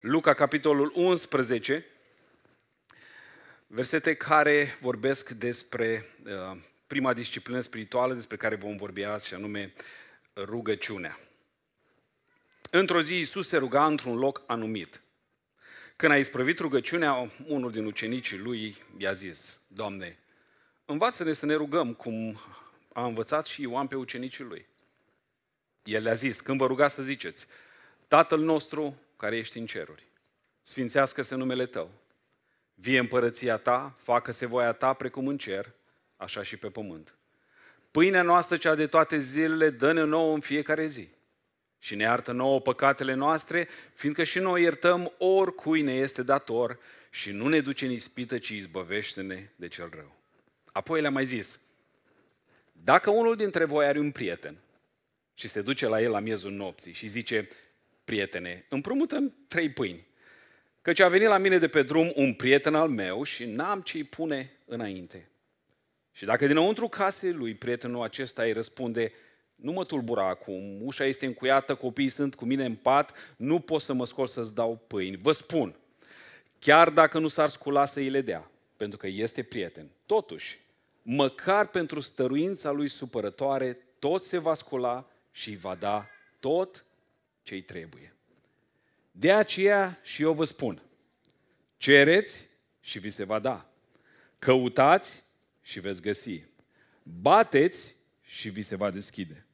Luca, capitolul 11, versete care vorbesc despre uh, prima disciplină spirituală despre care vom vorbi azi, și anume rugăciunea. Într-o zi, Isus se ruga într-un loc anumit. Când a isprăvit rugăciunea, unul din ucenicii lui i-a zis, Doamne, învață-ne să ne rugăm cum a învățat și Ioan pe ucenicii lui. El le-a zis, când vă rugați să ziceți, Tatăl nostru care ești în ceruri, sfințească-se numele Tău, vie împărăția Ta, facă-se voia Ta precum în cer, așa și pe pământ. Pâinea noastră cea de toate zilele dă-ne nouă în fiecare zi și ne iartă nouă păcatele noastre, fiindcă și noi iertăm oricui ne este dator și nu ne duce în ispită, ci izbăvește-ne de cel rău. Apoi le-a mai zis, dacă unul dintre voi are un prieten și se duce la el la miezul nopții și zice, prietene, împrumutăm trei pâini, căci a venit la mine de pe drum un prieten al meu și n-am ce-i pune înainte. Și dacă dinăuntru casei lui prietenul acesta îi răspunde, nu mă tulbura acum, ușa este încuiată, copiii sunt cu mine în pat, nu pot să mă scol să-ți dau pâini. Vă spun, chiar dacă nu s-ar scula să îi le dea, pentru că este prieten, totuși, măcar pentru stăruința lui supărătoare, tot se va scula și îi va da tot ce îi trebuie. De aceea și eu vă spun, cereți și vi se va da, căutați și veți găsi, bateți și vi se va deschide.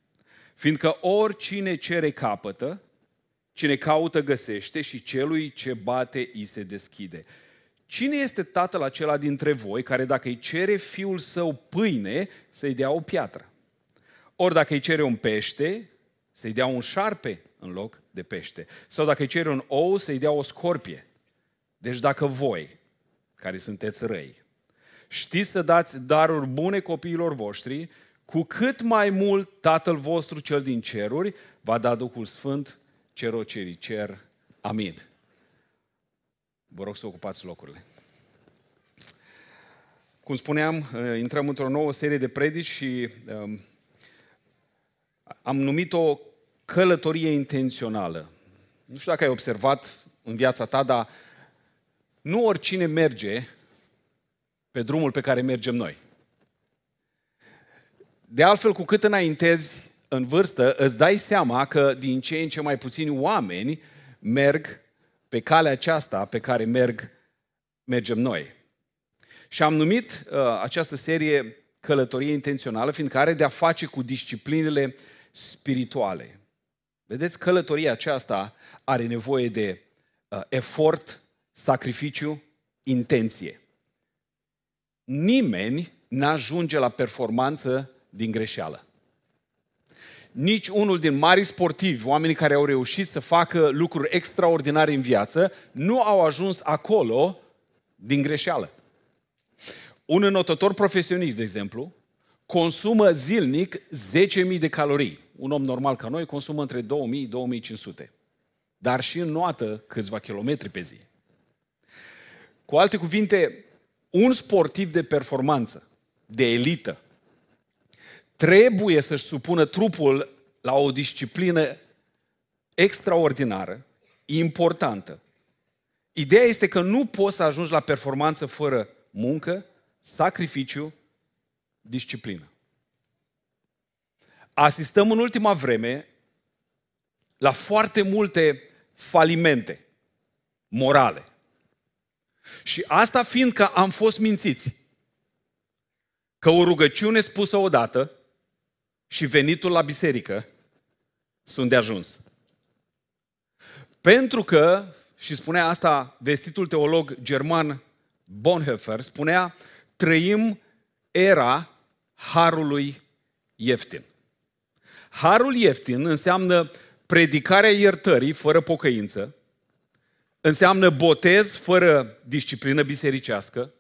Fiindcă oricine cere capătă, cine caută găsește și celui ce bate îi se deschide. Cine este tatăl acela dintre voi care dacă îi cere fiul său pâine, să-i dea o piatră? Ori dacă îi cere un pește, să-i dea un șarpe în loc de pește. Sau dacă îi cere un ou, să-i dea o scorpie. Deci dacă voi, care sunteți răi, știți să dați daruri bune copiilor voștri, cu cât mai mult Tatăl vostru cel din ceruri va da Duhul Sfânt cerocerii cer. Amin. Vă rog să ocupați locurile. Cum spuneam, uh, intrăm într-o nouă serie de predici și um, am numit-o călătorie intențională. Nu știu dacă ai observat în viața ta, dar nu oricine merge pe drumul pe care mergem noi. De altfel, cu cât înaintezi în vârstă, îți dai seama că din ce în ce mai puțini oameni merg pe calea aceasta pe care merg, mergem noi. Și am numit uh, această serie Călătorie Intențională, fiindcă are de-a face cu disciplinele uh, spirituale. Vedeți, călătoria aceasta are nevoie de uh, efort, sacrificiu, intenție. Nimeni n-ajunge la performanță din greșeală. Nici unul din mari sportivi, oamenii care au reușit să facă lucruri extraordinare în viață, nu au ajuns acolo din greșeală. Un înotător profesionist, de exemplu, consumă zilnic 10.000 de calorii un om normal ca noi consumă între 2000-2500. Dar și noată câțiva kilometri pe zi. Cu alte cuvinte, un sportiv de performanță, de elită, trebuie să-și supună trupul la o disciplină extraordinară, importantă. Ideea este că nu poți să ajungi la performanță fără muncă, sacrificiu, disciplină. Asistăm în ultima vreme la foarte multe falimente morale. Și asta fiindcă am fost mințiți. Că o rugăciune spusă odată și venitul la biserică sunt de ajuns. Pentru că, și spunea asta vestitul teolog german Bonhoeffer, spunea, trăim era harului ieftin. Harul ieftin înseamnă predicarea iertării fără pocăință, înseamnă botez fără disciplină bisericească,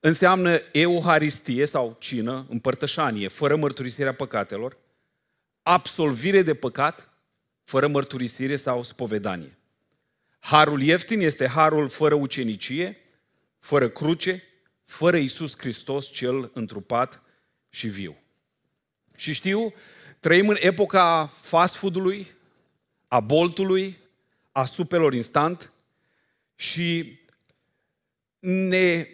înseamnă euharistie sau cină, împărtășanie, fără mărturisirea păcatelor, absolvire de păcat fără mărturisire sau spovedanie. Harul ieftin este harul fără ucenicie, fără cruce, fără Isus Hristos cel întrupat și viu. Și știu, Trăim în epoca fast food-ului, a boltului, a supelor instant și ne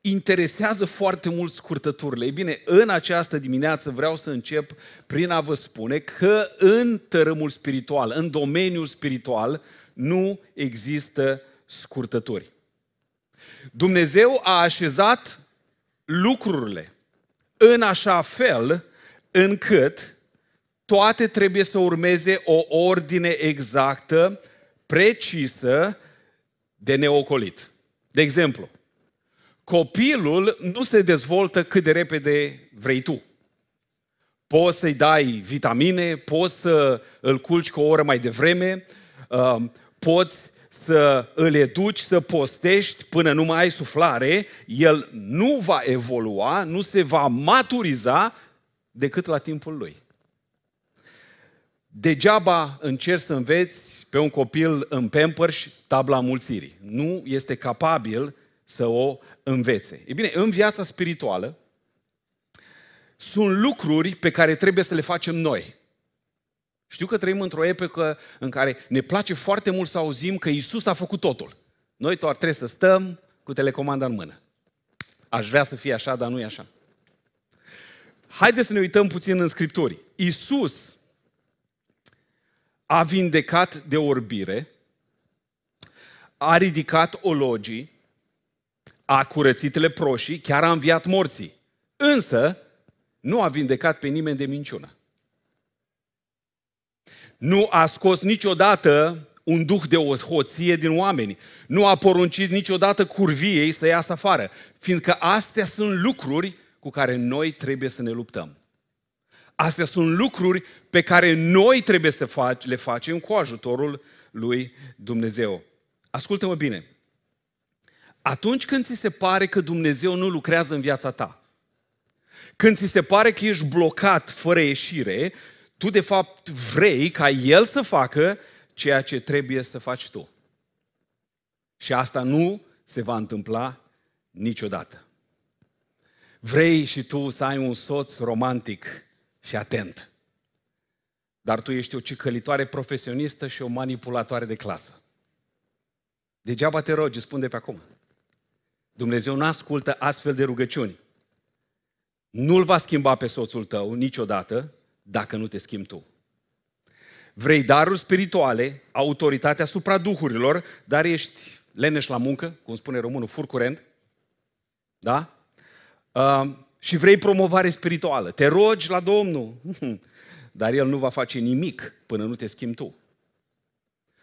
interesează foarte mult scurtăturile. Ei bine, în această dimineață vreau să încep prin a vă spune că în tărâmul spiritual, în domeniul spiritual, nu există scurtături. Dumnezeu a așezat lucrurile în așa fel încât toate trebuie să urmeze o ordine exactă, precisă, de neocolit. De exemplu, copilul nu se dezvoltă cât de repede vrei tu. Poți să-i dai vitamine, poți să îl culci cu o oră mai devreme, um, poți să îl educi, să postești până nu mai ai suflare, el nu va evolua, nu se va maturiza decât la timpul lui. Degeaba încerci să înveți pe un copil în Pampers tabla mulțirii. Nu este capabil să o învețe. E bine, în viața spirituală sunt lucruri pe care trebuie să le facem noi. Știu că trăim într-o epocă în care ne place foarte mult să auzim că Isus a făcut totul. Noi doar trebuie să stăm cu telecomanda în mână. Aș vrea să fie așa, dar nu e așa. Haideți să ne uităm puțin în Scripturi. Isus a vindecat de orbire, a ridicat ologii, a curățit leproșii, chiar a înviat morții. Însă, nu a vindecat pe nimeni de minciună. Nu a scos niciodată un duh de o hoție din oameni. Nu a poruncit niciodată curviei să iasă afară, fiindcă astea sunt lucruri cu care noi trebuie să ne luptăm. Astea sunt lucruri pe care noi trebuie să le facem cu ajutorul lui Dumnezeu. Ascultă-mă bine. Atunci când ți se pare că Dumnezeu nu lucrează în viața ta, când ți se pare că ești blocat fără ieșire, tu de fapt vrei ca El să facă ceea ce trebuie să faci tu. Și asta nu se va întâmpla niciodată. Vrei și tu să ai un soț romantic și atent. Dar tu ești o cicălitoare profesionistă și o manipulatoare de clasă. Degeaba te rogi, spun de pe acum. Dumnezeu nu ascultă astfel de rugăciuni. Nu-l va schimba pe soțul tău niciodată dacă nu te schimbi tu. Vrei daruri spirituale, autoritatea asupra duhurilor, dar ești leneș la muncă, cum spune românul, furcurent. da? Uh, și vrei promovare spirituală, te rogi la Domnul, hmm. dar El nu va face nimic până nu te schimbi tu.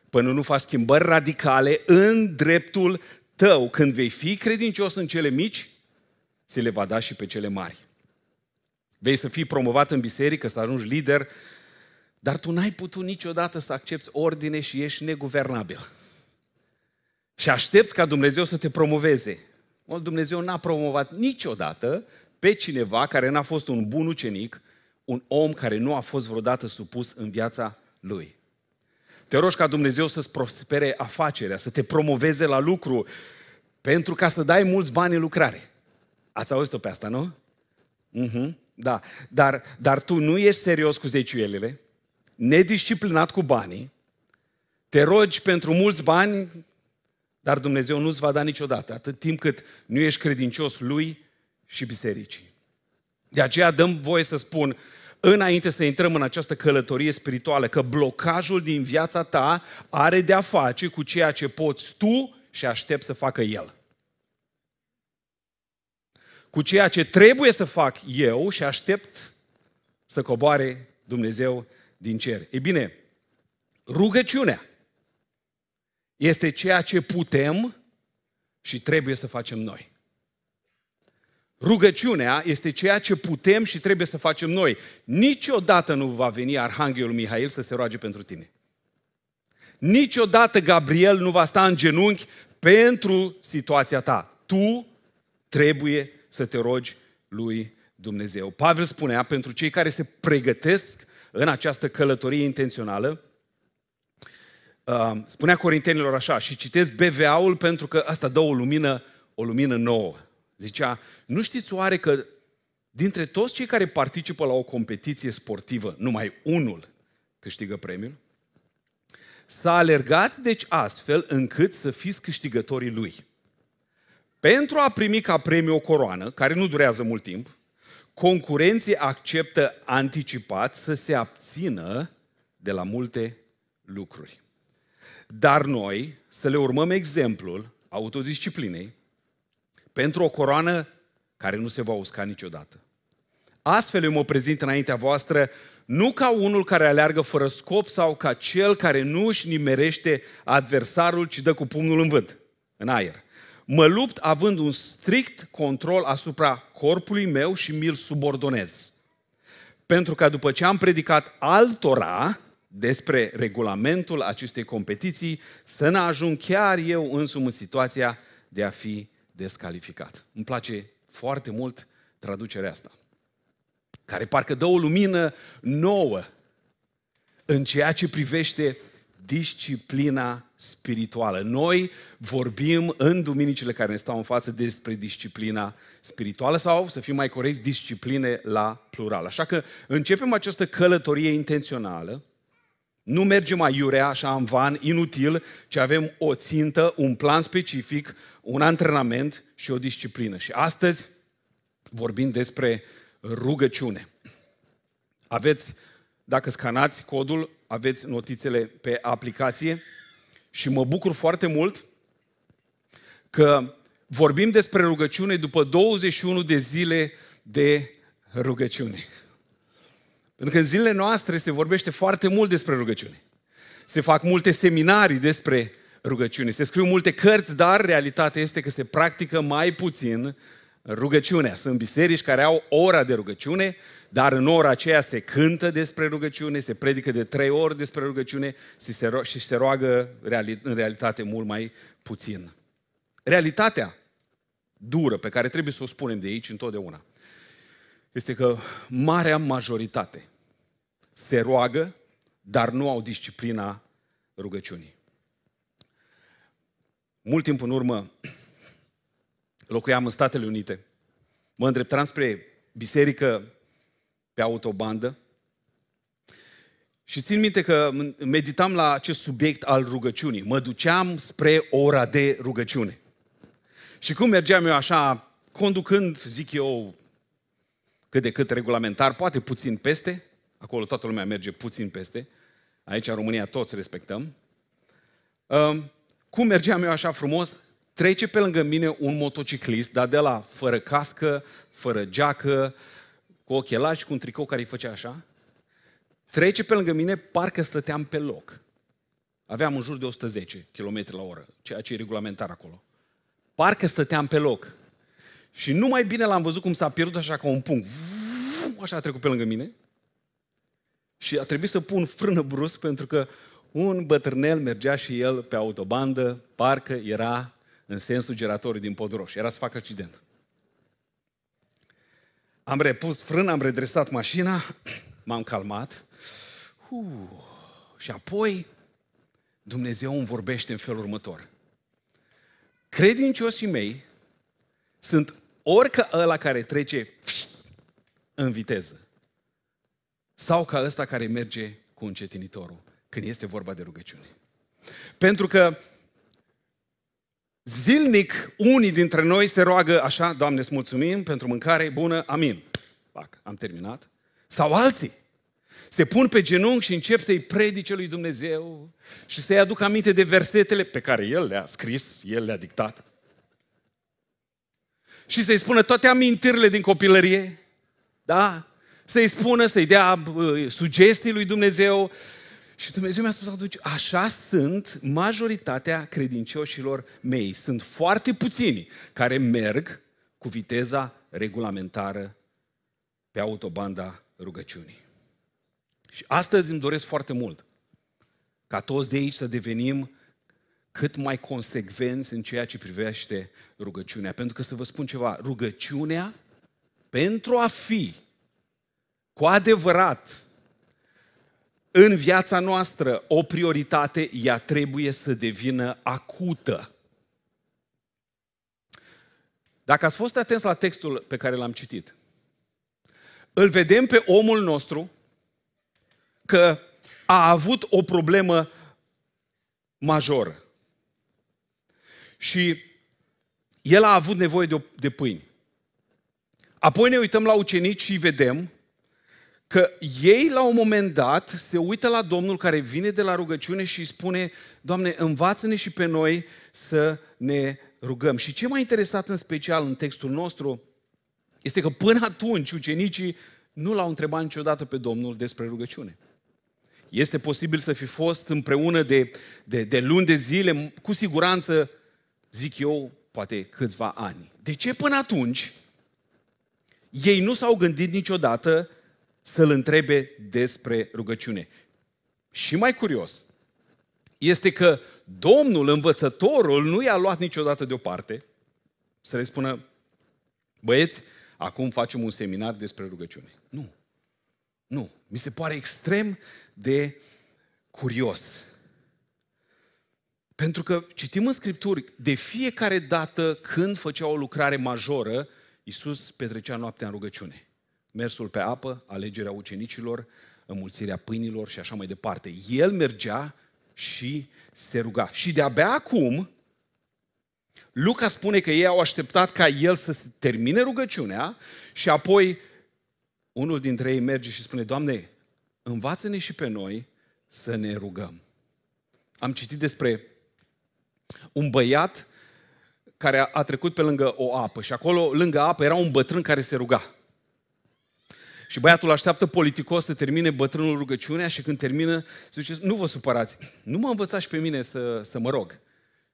Până nu faci schimbări radicale în dreptul tău. Când vei fi credincios în cele mici, ți le va da și pe cele mari. Vei să fii promovat în biserică, să ajungi lider, dar tu n-ai putut niciodată să accepti ordine și ești neguvernabil. Și aștepți ca Dumnezeu să te promoveze. Dumnezeu n-a promovat niciodată pe cineva care n-a fost un bun ucenic, un om care nu a fost vreodată supus în viața lui. Te rogi ca Dumnezeu să-ți prospere afacerea, să te promoveze la lucru, pentru ca să dai mulți bani în lucrare. Ați auzit-o pe asta, nu? Mhm, da. Dar, dar tu nu ești serios cu zeciuielile, nedisciplinat cu banii, te rogi pentru mulți bani, dar Dumnezeu nu-ți va da niciodată, atât timp cât nu ești credincios Lui și bisericii. De aceea dăm voie să spun, înainte să intrăm în această călătorie spirituală, că blocajul din viața ta are de-a face cu ceea ce poți tu și aștept să facă el. Cu ceea ce trebuie să fac eu și aștept să coboare Dumnezeu din cer. Ei bine, rugăciunea este ceea ce putem și trebuie să facem noi. Rugăciunea este ceea ce putem și trebuie să facem noi. Niciodată nu va veni Arhanghelul Mihail să se roage pentru tine. Niciodată Gabriel nu va sta în genunchi pentru situația ta. Tu trebuie să te rogi lui Dumnezeu. Pavel spunea, pentru cei care se pregătesc în această călătorie intențională, uh, spunea Corintenilor așa, și citesc BVA-ul pentru că asta dă o lumină, o lumină nouă. Zicea, nu știți oare că dintre toți cei care participă la o competiție sportivă, numai unul câștigă premiul? Să alergați deci astfel încât să fiți câștigătorii lui. Pentru a primi ca premiu o coroană, care nu durează mult timp, concurenții acceptă anticipat să se abțină de la multe lucruri. Dar noi să le urmăm exemplul autodisciplinei pentru o coroană care nu se va usca niciodată. Astfel eu mă prezint înaintea voastră nu ca unul care aleargă fără scop sau ca cel care nu își nimerește adversarul, ci dă cu pumnul în vânt, în aer. Mă lupt având un strict control asupra corpului meu și mi-l subordonez. Pentru că după ce am predicat altora despre regulamentul acestei competiții, să n-ajung chiar eu însumi în situația de a fi descalificat. Îmi place foarte mult traducerea asta, care parcă dă o lumină nouă în ceea ce privește disciplina spirituală. Noi vorbim în duminicile care ne stau în față despre disciplina spirituală sau, să fim mai corecți, discipline la plural. Așa că începem această călătorie intențională nu mergem mai iurea, așa în van, inutil, ci avem o țintă, un plan specific, un antrenament și o disciplină. Și astăzi vorbim despre rugăciune. Aveți, dacă scanați codul, aveți notițele pe aplicație și mă bucur foarte mult că vorbim despre rugăciune după 21 de zile de rugăciune. Pentru că în zilele noastre se vorbește foarte mult despre rugăciune. Se fac multe seminarii despre rugăciune, se scriu multe cărți, dar realitatea este că se practică mai puțin rugăciunea. Sunt biserici care au ora de rugăciune, dar în ora aceea se cântă despre rugăciune, se predică de trei ori despre rugăciune și se, ro- și se roagă reali- în realitate mult mai puțin. Realitatea dură pe care trebuie să o spunem de aici întotdeauna este că marea majoritate se roagă, dar nu au disciplina rugăciunii. Mult timp în urmă locuiam în Statele Unite. Mă îndreptam spre biserică pe autobandă și țin minte că meditam la acest subiect al rugăciunii. Mă duceam spre ora de rugăciune. Și cum mergeam eu așa, conducând, zic eu, cât de cât regulamentar, poate puțin peste, Acolo toată lumea merge puțin peste. Aici, în România, toți respectăm. Um, cum mergeam eu așa frumos? Trece pe lângă mine un motociclist, dar de la fără cască, fără geacă, cu ochelari și cu un tricou care îi făcea așa. Trece pe lângă mine, parcă stăteam pe loc. Aveam în jur de 110 km la oră, ceea ce e regulamentar acolo. Parcă stăteam pe loc. Și numai bine l-am văzut cum s-a pierdut așa ca un punct. Așa a trecut pe lângă mine. Și a trebuit să pun frână brusc pentru că un bătrânel mergea și el pe autobandă, parcă era în sensul geratorului din Podroș. Era să facă accident. Am repus frână, am redresat mașina, m-am calmat. Uu, și apoi Dumnezeu îmi vorbește în felul următor. Credincioșii mei sunt orică ăla care trece în viteză sau ca ăsta care merge cu încetinitorul când este vorba de rugăciune. Pentru că zilnic unii dintre noi se roagă așa, Doamne, îți mulțumim pentru mâncare bună, amin. Pac, am terminat. Sau alții se pun pe genunchi și încep să-i predice lui Dumnezeu și să-i aduc aminte de versetele pe care El le-a scris, El le-a dictat. Și să-i spună toate amintirile din copilărie, da, să-i spună, să-i dea sugestii lui Dumnezeu. Și Dumnezeu mi-a spus atunci, așa sunt majoritatea credincioșilor mei. Sunt foarte puțini care merg cu viteza regulamentară pe autobanda rugăciunii. Și astăzi îmi doresc foarte mult ca toți de aici să devenim cât mai consecvenți în ceea ce privește rugăciunea. Pentru că să vă spun ceva, rugăciunea pentru a fi cu adevărat în viața noastră o prioritate, ea trebuie să devină acută. Dacă ați fost atenți la textul pe care l-am citit, îl vedem pe omul nostru că a avut o problemă majoră. Și el a avut nevoie de, de pâini. Apoi ne uităm la ucenici și vedem că ei la un moment dat se uită la Domnul care vine de la rugăciune și îi spune, Doamne, învață-ne și pe noi să ne rugăm. Și ce m-a interesat în special în textul nostru este că până atunci ucenicii nu l-au întrebat niciodată pe Domnul despre rugăciune. Este posibil să fi fost împreună de, de, de luni de zile, cu siguranță, zic eu, poate câțiva ani. De ce până atunci ei nu s-au gândit niciodată să-l întrebe despre rugăciune. Și mai curios este că Domnul, învățătorul, nu i-a luat niciodată deoparte să le spună, băieți, acum facem un seminar despre rugăciune. Nu. Nu. Mi se pare extrem de curios. Pentru că citim în Scripturi, de fiecare dată când făcea o lucrare majoră, Iisus petrecea noaptea în rugăciune mersul pe apă, alegerea ucenicilor, înmulțirea pâinilor și așa mai departe. El mergea și se ruga. Și de-abia acum, Luca spune că ei au așteptat ca el să se termine rugăciunea și apoi unul dintre ei merge și spune, Doamne, învață-ne și pe noi să ne rugăm. Am citit despre un băiat care a, a trecut pe lângă o apă și acolo, lângă apă, era un bătrân care se ruga. Și băiatul așteaptă politicos să termine bătrânul rugăciunea și când termină, zice, nu vă supărați, nu mă învățați și pe mine să, să mă rog.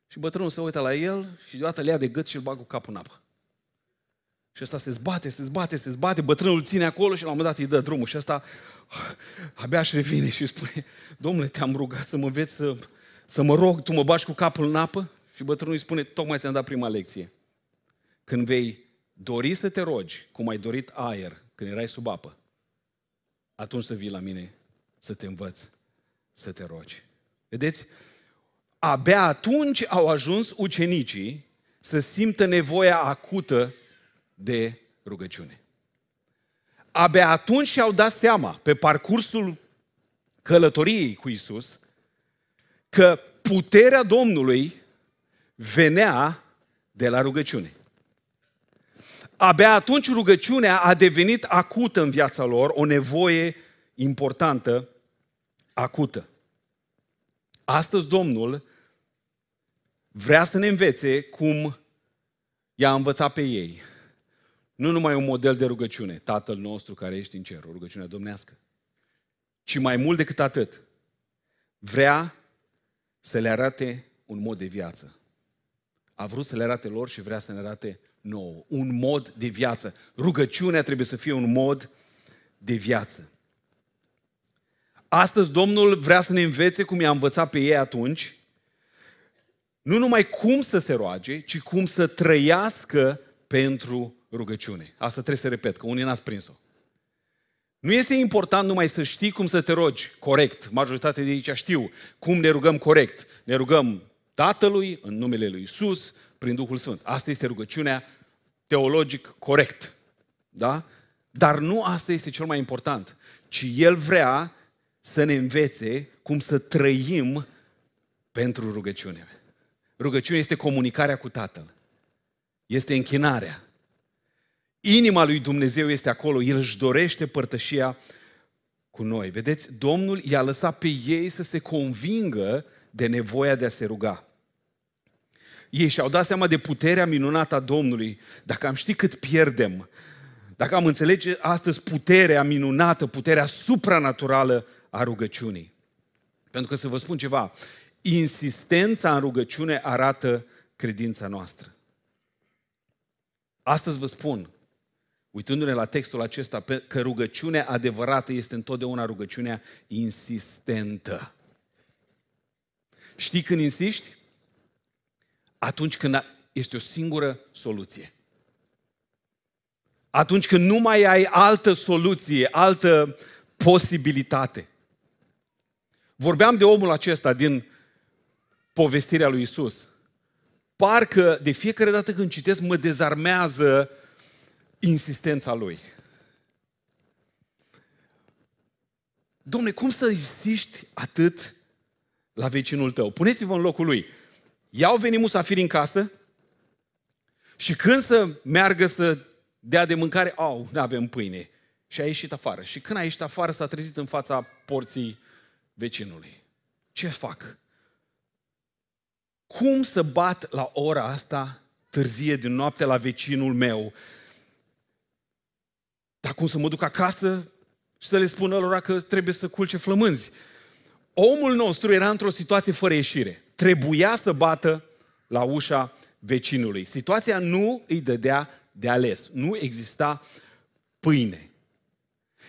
Și bătrânul se uită la el și deodată le ia de gât și îl bagă cu capul în apă. Și ăsta se zbate, se zbate, se zbate, bătrânul îl ține acolo și la un moment dat îi dă drumul. Și ăsta abia și revine și spune, domnule, te-am rugat să mă înveți să, să mă rog, tu mă bași cu capul în apă? Și bătrânul îi spune, tocmai ți-am dat prima lecție. Când vei dori să te rogi, cum ai dorit aer, când erai sub apă, atunci să vii la mine să te învăț, să te rogi. Vedeți? Abia atunci au ajuns ucenicii să simtă nevoia acută de rugăciune. Abia atunci și-au dat seama, pe parcursul călătoriei cu Isus, că puterea Domnului venea de la rugăciune abia atunci rugăciunea a devenit acută în viața lor, o nevoie importantă, acută. Astăzi Domnul vrea să ne învețe cum i-a învățat pe ei. Nu numai un model de rugăciune, Tatăl nostru care ești în cer, o rugăciune domnească, ci mai mult decât atât, vrea să le arate un mod de viață. A vrut să le arate lor și vrea să ne arate nou, un mod de viață. Rugăciunea trebuie să fie un mod de viață. Astăzi Domnul vrea să ne învețe cum i-a învățat pe ei atunci, nu numai cum să se roage, ci cum să trăiască pentru rugăciune. Asta trebuie să repet, că unii n-ați prins-o. Nu este important numai să știi cum să te rogi corect. Majoritatea de aici știu cum ne rugăm corect. Ne rugăm Tatălui, în numele Lui Isus, prin Duhul Sfânt. Asta este rugăciunea teologic corect. Da? Dar nu asta este cel mai important, ci El vrea să ne învețe cum să trăim pentru rugăciune. Rugăciunea este comunicarea cu Tatăl. Este închinarea. Inima lui Dumnezeu este acolo. El își dorește părtășia cu noi. Vedeți, Domnul i-a lăsat pe ei să se convingă de nevoia de a se ruga. Ei și-au dat seama de puterea minunată a Domnului. Dacă am ști cât pierdem, dacă am înțelege astăzi puterea minunată, puterea supranaturală a rugăciunii. Pentru că să vă spun ceva, insistența în rugăciune arată credința noastră. Astăzi vă spun, uitându-ne la textul acesta, că rugăciunea adevărată este întotdeauna rugăciunea insistentă. Știi când insiști? atunci când este o singură soluție. Atunci când nu mai ai altă soluție, altă posibilitate. Vorbeam de omul acesta din povestirea lui Isus. Parcă de fiecare dată când citesc mă dezarmează insistența lui. Domne, cum să insisti atât la vecinul tău? Puneți-vă în locul lui. Iau venit musafiri în casă și când să meargă să dea de mâncare, au, nu avem pâine. Și a ieșit afară. Și când a ieșit afară, s-a trezit în fața porții vecinului. Ce fac? Cum să bat la ora asta târzie din noapte la vecinul meu? Dar cum să mă duc acasă și să le spun lor că trebuie să culce flămânzi? omul nostru era într-o situație fără ieșire. Trebuia să bată la ușa vecinului. Situația nu îi dădea de ales. Nu exista pâine.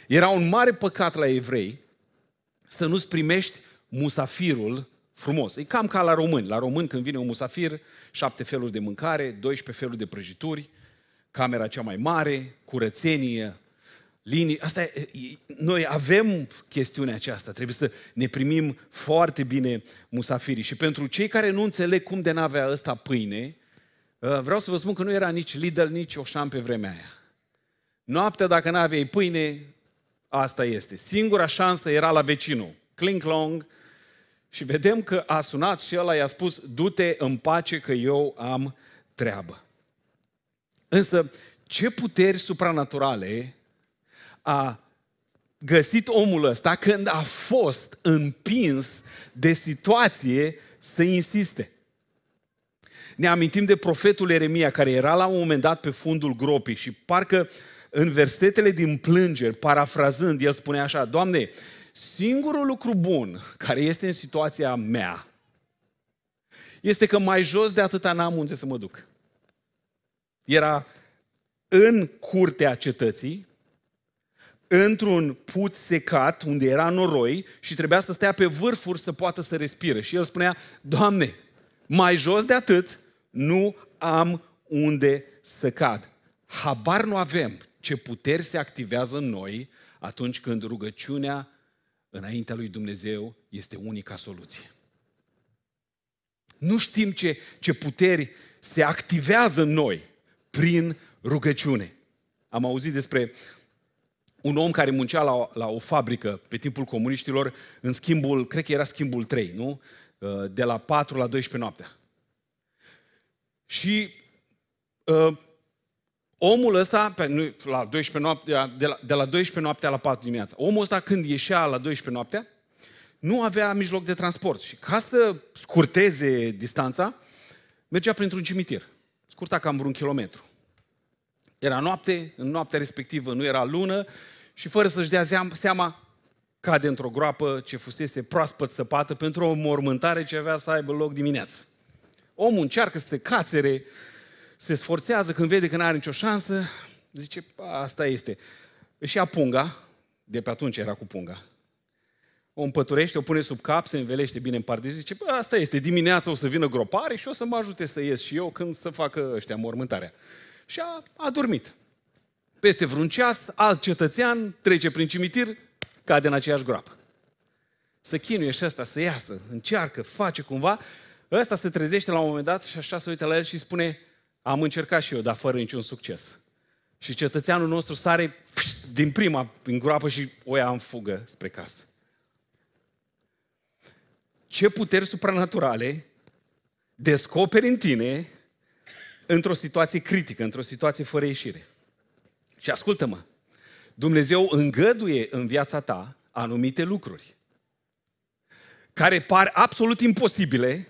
Era un mare păcat la evrei să nu-ți primești musafirul frumos. E cam ca la români. La români când vine un musafir, șapte feluri de mâncare, 12 feluri de prăjituri, camera cea mai mare, curățenie, linii. Asta e, noi avem chestiunea aceasta, trebuie să ne primim foarte bine musafirii. Și pentru cei care nu înțeleg cum de n-avea ăsta pâine, ă, vreau să vă spun că nu era nici Lidl, nici Oșan pe vremea aia. Noaptea, dacă n-aveai pâine, asta este. Singura șansă era la vecinul. Clink long. Și vedem că a sunat și ăla i-a spus, du-te în pace că eu am treabă. Însă, ce puteri supranaturale a găsit omul ăsta când a fost împins de situație să insiste. Ne amintim de profetul Eremia, care era la un moment dat pe fundul gropii și parcă în versetele din plângeri, parafrazând, el spune așa, Doamne, singurul lucru bun care este în situația mea este că mai jos de atâta n-am unde să mă duc. Era în curtea cetății, într-un put secat unde era noroi și trebuia să stea pe vârfuri să poată să respire. Și el spunea, Doamne, mai jos de atât nu am unde să cad. Habar nu avem ce puteri se activează în noi atunci când rugăciunea înaintea lui Dumnezeu este unica soluție. Nu știm ce, ce puteri se activează în noi prin rugăciune. Am auzit despre un om care muncea la, la o fabrică pe timpul comuniștilor, în schimbul, cred că era schimbul 3, nu? Uh, de la 4 la 12 noaptea. Și uh, omul ăsta, pe, nu, la 12 noaptea, de, la, de la 12 noaptea la 4 dimineața, omul ăsta când ieșea la 12 noaptea, nu avea mijloc de transport. Și ca să scurteze distanța, mergea printr-un cimitir. Scurta cam vreun kilometru. Era noapte, în noaptea respectivă nu era lună, și fără să-și dea seama, cade într-o groapă ce fusese proaspăt săpată pentru o mormântare ce avea să aibă loc dimineață. Omul încearcă să se cațere, se sforțează când vede că nu are nicio șansă, zice, asta este. Își ia punga, de pe atunci era cu punga, o împăturește, o pune sub cap, se învelește bine în parte și zice, asta este, dimineața o să vină gropare și o să mă ajute să ies și eu când să facă ăștia mormântarea. Și a, a dormit. Peste vreun ceas, alt cetățean trece prin cimitir, cade în aceeași groapă. Să chinuie și ăsta să iasă, încearcă, face cumva. Ăsta se trezește la un moment dat și așa se uită la el și spune am încercat și eu, dar fără niciun succes. Și cetățeanul nostru sare din prima în groapă și o ia în fugă spre casă. Ce puteri supranaturale descoperi în tine într-o situație critică, într-o situație fără ieșire. Și ascultă-mă, Dumnezeu îngăduie în viața ta anumite lucruri care par absolut imposibile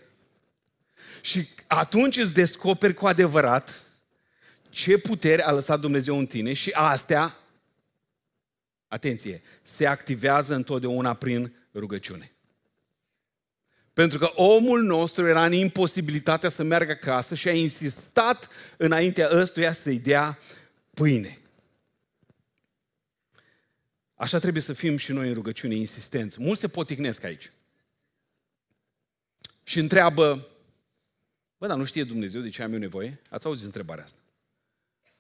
și atunci îți descoperi cu adevărat ce putere a lăsat Dumnezeu în tine și astea, atenție, se activează întotdeauna prin rugăciune. Pentru că omul nostru era în imposibilitatea să meargă acasă și a insistat înaintea ăstuia să-i dea pâine. Așa trebuie să fim și noi în rugăciune, insistență. Mulți se poticnesc aici. Și întreabă, bă, dar nu știe Dumnezeu de ce am eu nevoie? Ați auzit întrebarea asta.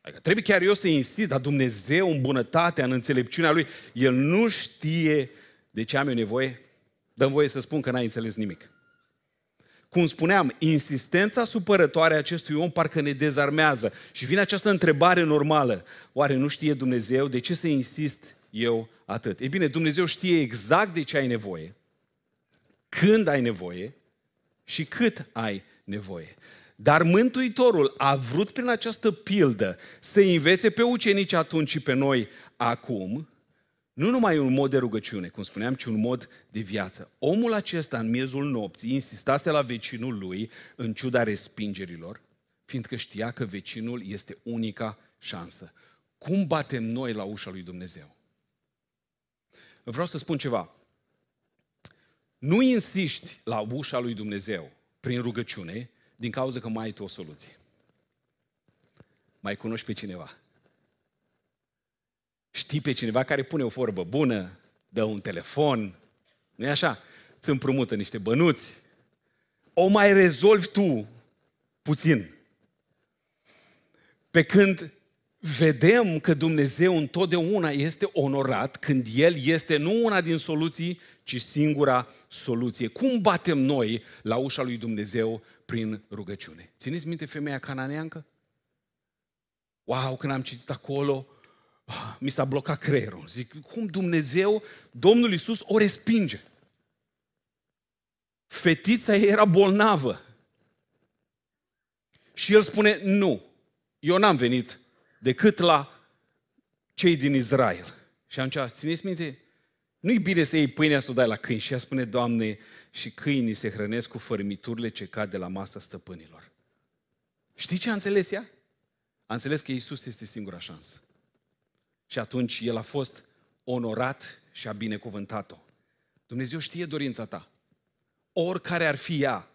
Adică trebuie chiar eu să insist, dar Dumnezeu în bunătate, în înțelepciunea Lui, El nu știe de ce am eu nevoie? Dăm voie să spun că n-ai înțeles nimic. Cum spuneam, insistența supărătoare a acestui om parcă ne dezarmează. Și vine această întrebare normală. Oare nu știe Dumnezeu de ce să insist eu atât. E bine, Dumnezeu știe exact de ce ai nevoie, când ai nevoie și cât ai nevoie. Dar Mântuitorul a vrut prin această pildă să învețe pe ucenici atunci și pe noi acum, nu numai un mod de rugăciune, cum spuneam, ci un mod de viață. Omul acesta, în miezul nopții, insistase la vecinul lui, în ciuda respingerilor, fiindcă știa că vecinul este unica șansă. Cum batem noi la ușa lui Dumnezeu? vreau să spun ceva. Nu insiști la ușa lui Dumnezeu prin rugăciune din cauza că mai ai tu o soluție. Mai cunoști pe cineva. Știi pe cineva care pune o vorbă bună, dă un telefon, nu e așa? Îți împrumută niște bănuți. O mai rezolvi tu puțin. Pe când vedem că Dumnezeu întotdeauna este onorat când El este nu una din soluții, ci singura soluție. Cum batem noi la ușa lui Dumnezeu prin rugăciune? Țineți minte femeia cananeancă? Wow, când am citit acolo, ah, mi s-a blocat creierul. Zic, cum Dumnezeu, Domnul Iisus, o respinge? Fetița ei era bolnavă. Și el spune, nu, eu n-am venit decât la cei din Israel. Și atunci, țineți minte, nu-i bine să iei pâinea să o dai la câini. Și ea spune, Doamne, și câinii se hrănesc cu fărmiturile ce cad de la masa stăpânilor. Știi ce a înțeles ea? A înțeles că Isus este singura șansă. Și atunci el a fost onorat și a binecuvântat-o. Dumnezeu știe dorința ta. Oricare ar fi ea,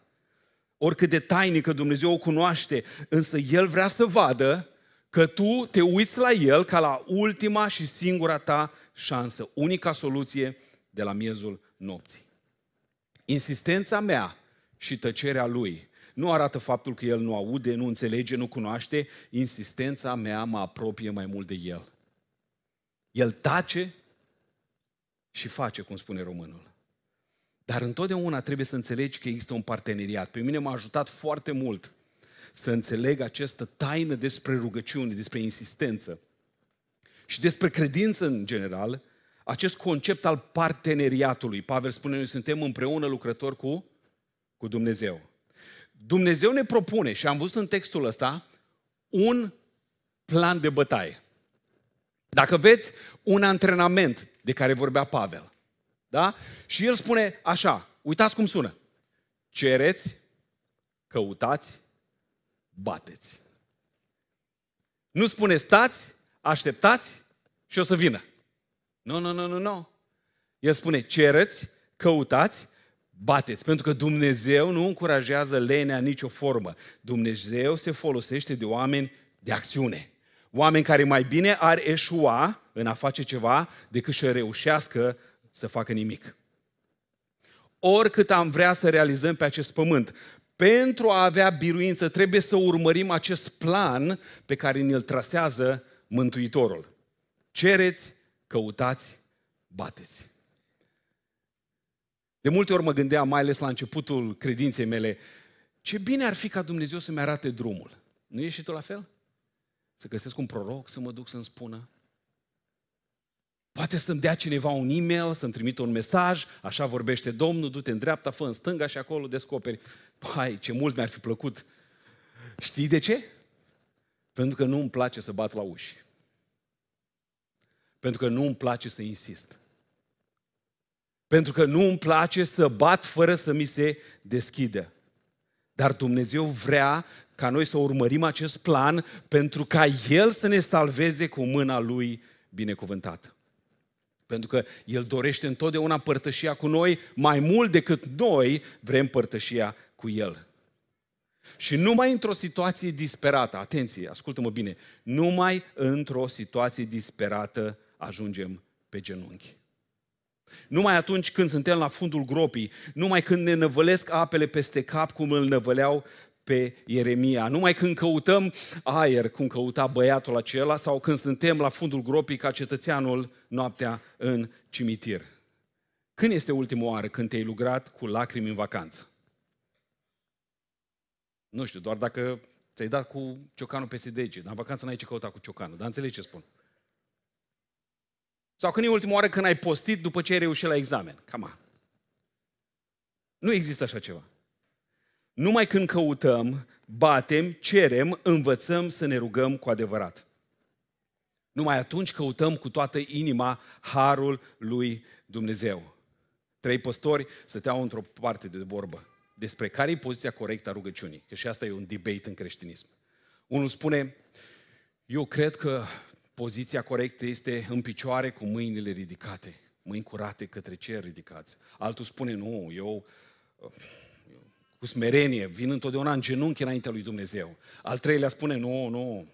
oricât de tainică Dumnezeu o cunoaște, însă El vrea să vadă că tu te uiți la el ca la ultima și singura ta șansă, unica soluție de la miezul nopții. Insistența mea și tăcerea lui nu arată faptul că el nu aude, nu înțelege, nu cunoaște. Insistența mea mă apropie mai mult de el. El tace și face, cum spune românul. Dar întotdeauna trebuie să înțelegi că există un parteneriat. Pe mine m-a ajutat foarte mult să înțeleg această taină despre rugăciune, despre insistență și despre credință în general, acest concept al parteneriatului. Pavel spune, noi suntem împreună lucrători cu, cu Dumnezeu. Dumnezeu ne propune, și am văzut în textul ăsta, un plan de bătaie. Dacă veți, un antrenament de care vorbea Pavel. Da? Și el spune așa, uitați cum sună. Cereți, căutați, bateți. Nu spune stați, așteptați și o să vină. Nu, nu, nu, nu, nu. El spune cereți, căutați, bateți. Pentru că Dumnezeu nu încurajează lenea în nicio formă. Dumnezeu se folosește de oameni de acțiune. Oameni care mai bine ar eșua în a face ceva decât să reușească să facă nimic. Oricât am vrea să realizăm pe acest pământ, pentru a avea biruință trebuie să urmărim acest plan pe care ne-l trasează Mântuitorul. Cereți, căutați, bateți. De multe ori mă gândeam, mai ales la începutul credinței mele, ce bine ar fi ca Dumnezeu să-mi arate drumul. Nu e și tu la fel? Să găsesc un proroc să mă duc să-mi spună. Poate să-mi dea cineva un e-mail, să-mi trimit un mesaj, așa vorbește Domnul, du-te în dreapta, fă în stânga și acolo descoperi. Hai, ce mult mi-ar fi plăcut. Știi de ce? Pentru că nu îmi place să bat la uși. Pentru că nu îmi place să insist. Pentru că nu îmi place să bat fără să mi se deschidă. Dar Dumnezeu vrea ca noi să urmărim acest plan pentru ca El să ne salveze cu mâna Lui binecuvântată. Pentru că El dorește întotdeauna părtășia cu noi mai mult decât noi vrem părtășia cu El. Și numai într-o situație disperată, atenție, ascultă-mă bine, numai într-o situație disperată ajungem pe genunchi. Numai atunci când suntem la fundul gropii, numai când ne năvălesc apele peste cap cum îl năvăleau pe Ieremia. Numai când căutăm aer, cum căuta băiatul acela, sau când suntem la fundul gropii ca cetățeanul noaptea în cimitir. Când este ultima oară când te-ai lucrat cu lacrimi în vacanță? Nu știu, doar dacă ți-ai dat cu ciocanul peste dege. Dar în vacanță n-ai ce căuta cu ciocanul, dar înțelegi ce spun. Sau când e ultima oară când ai postit după ce ai reușit la examen. Cam Nu există așa ceva. Numai când căutăm, batem, cerem, învățăm să ne rugăm cu adevărat. Numai atunci căutăm cu toată inima harul lui Dumnezeu. Trei păstori stăteau într-o parte de vorbă despre care e poziția corectă a rugăciunii, că și asta e un debate în creștinism. Unul spune, eu cred că poziția corectă este în picioare cu mâinile ridicate, mâini curate către cer ridicați. Altul spune, nu, eu cu smerenie, vin întotdeauna în genunchi înaintea lui Dumnezeu. Al treilea spune, nu, nu,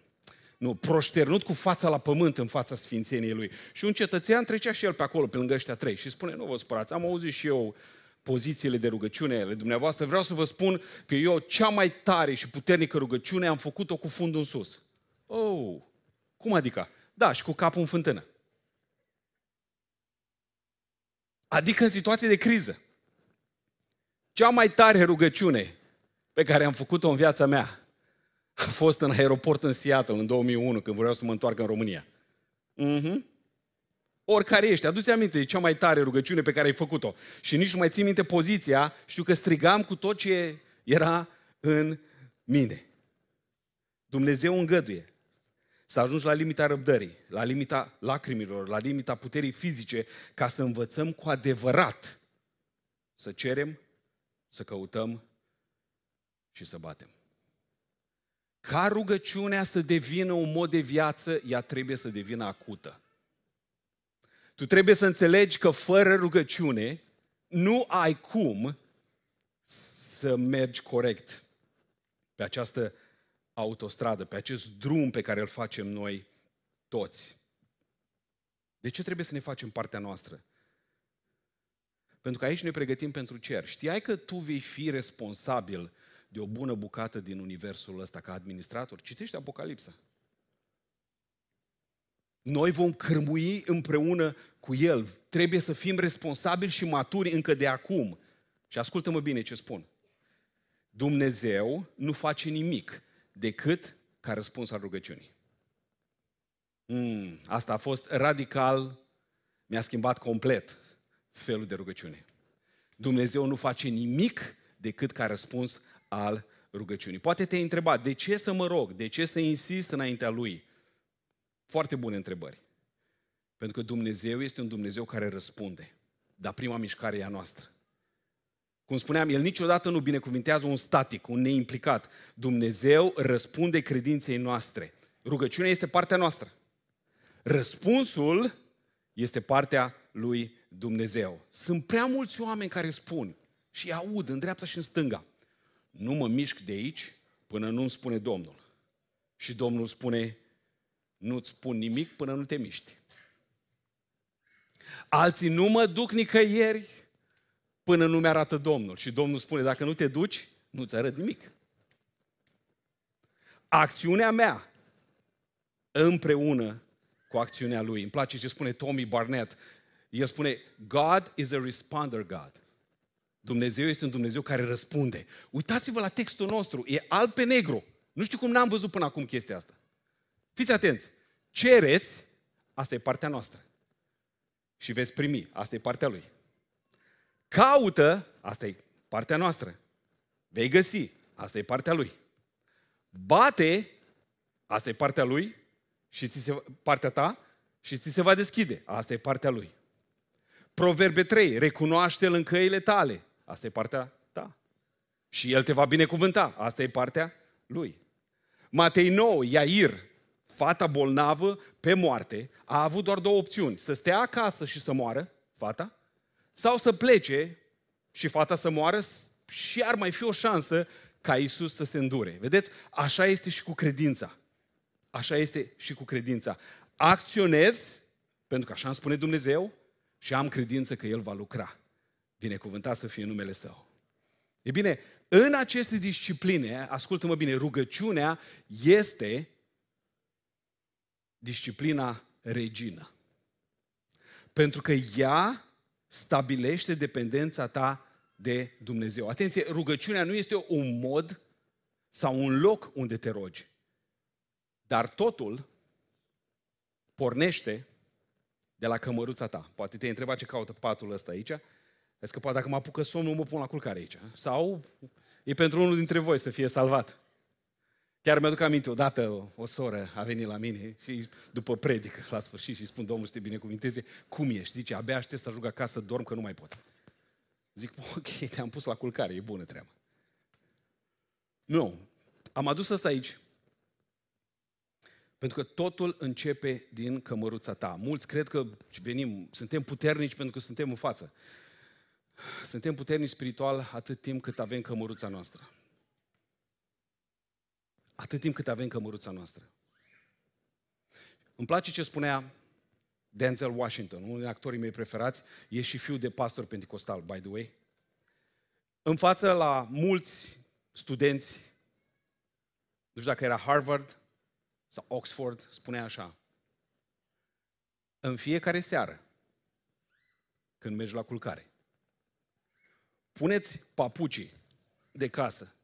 nu, proșternut cu fața la pământ în fața sfințeniei lui. Și un cetățean trecea și el pe acolo, pe lângă ăștia trei, și spune, nu vă spărați, am auzit și eu pozițiile de rugăciune ale dumneavoastră, vreau să vă spun că eu cea mai tare și puternică rugăciune am făcut-o cu fundul în sus. Oh, cum adică? Da, și cu capul în fântână. Adică în situație de criză. Cea mai tare rugăciune pe care am făcut-o în viața mea a fost în aeroport în Seattle în 2001, când vreau să mă întoarc în România. Mm-hmm. Oricare ești, aduți aminte, e cea mai tare rugăciune pe care ai făcut-o. Și nici nu mai țin minte poziția, știu că strigam cu tot ce era în mine. Dumnezeu îngăduie să ajungi la limita răbdării, la limita lacrimilor, la limita puterii fizice, ca să învățăm cu adevărat să cerem să căutăm și să batem. Ca rugăciunea să devină un mod de viață, ea trebuie să devină acută. Tu trebuie să înțelegi că fără rugăciune nu ai cum să mergi corect pe această autostradă, pe acest drum pe care îl facem noi toți. De ce trebuie să ne facem partea noastră? Pentru că aici ne pregătim pentru cer. Știai că tu vei fi responsabil de o bună bucată din universul ăsta ca administrator? Citește Apocalipsa. Noi vom cârmui împreună cu el. Trebuie să fim responsabili și maturi încă de acum. Și ascultă-mă bine ce spun. Dumnezeu nu face nimic decât ca răspuns al rugăciunii. Mm, asta a fost radical, mi-a schimbat complet felul de rugăciune. Dumnezeu nu face nimic decât ca răspuns al rugăciunii. Poate te-ai întrebat, de ce să mă rog? De ce să insist înaintea Lui? Foarte bune întrebări. Pentru că Dumnezeu este un Dumnezeu care răspunde. Dar prima mișcare e a noastră. Cum spuneam, El niciodată nu binecuvintează un static, un neimplicat. Dumnezeu răspunde credinței noastre. Rugăciunea este partea noastră. Răspunsul este partea lui Dumnezeu. Sunt prea mulți oameni care spun și aud în dreapta și în stânga, nu mă mișc de aici până nu-mi spune Domnul. Și Domnul spune, nu-ți spun nimic până nu te miști. Alții nu mă duc nicăieri până nu mi-arată Domnul. Și Domnul spune, dacă nu te duci, nu-ți arăt nimic. Acțiunea mea împreună cu acțiunea lui. Îmi place ce spune Tommy Barnett el spune, God is a responder God. Dumnezeu este un Dumnezeu care răspunde. Uitați-vă la textul nostru, e alb pe negru. Nu știu cum n-am văzut până acum chestia asta. Fiți atenți. Cereți, asta e partea noastră. Și veți primi, asta e partea lui. Caută, asta e partea noastră. Vei găsi, asta e partea lui. Bate, asta e partea lui și ți se, partea ta și ți se va deschide. Asta e partea lui. Proverbe 3, recunoaște-L în căile tale. Asta e partea ta. Și El te va binecuvânta. Asta e partea Lui. Matei 9, Iair, fata bolnavă pe moarte, a avut doar două opțiuni. Să stea acasă și să moară, fata, sau să plece și fata să moară și ar mai fi o șansă ca Isus să se îndure. Vedeți? Așa este și cu credința. Așa este și cu credința. Acționez, pentru că așa îmi spune Dumnezeu, și am credință că El va lucra. Binecuvântat să fie numele Său. E bine, în aceste discipline, ascultă-mă bine, rugăciunea este disciplina regină. Pentru că ea stabilește dependența ta de Dumnezeu. Atenție, rugăciunea nu este un mod sau un loc unde te rogi, dar totul pornește de la cămăruța ta. Poate te-ai întrebat ce caută patul ăsta aici. Vezi că poate dacă mă apucă somnul, mă pun la culcare aici. Sau e pentru unul dintre voi să fie salvat. Chiar mi-aduc aminte, odată o soră a venit la mine și după predică la sfârșit și spun, Domnul să te binecuvinteze, cum ești? Zice, abia aștept să ajung acasă, dorm că nu mai pot. Zic, ok, te-am pus la culcare, e bună treaba. Nu, am adus asta aici pentru că totul începe din cămăruța ta. Mulți cred că venim, suntem puternici pentru că suntem în față. Suntem puternici spiritual atât timp cât avem cămăruța noastră. Atât timp cât avem cămăruța noastră. Îmi place ce spunea Denzel Washington, unul dintre actorii mei preferați, e și fiu de pastor pentecostal, by the way. În față la mulți studenți, nu știu dacă era Harvard, sau Oxford spune așa, în fiecare seară, când mergi la culcare, puneți papucii de casă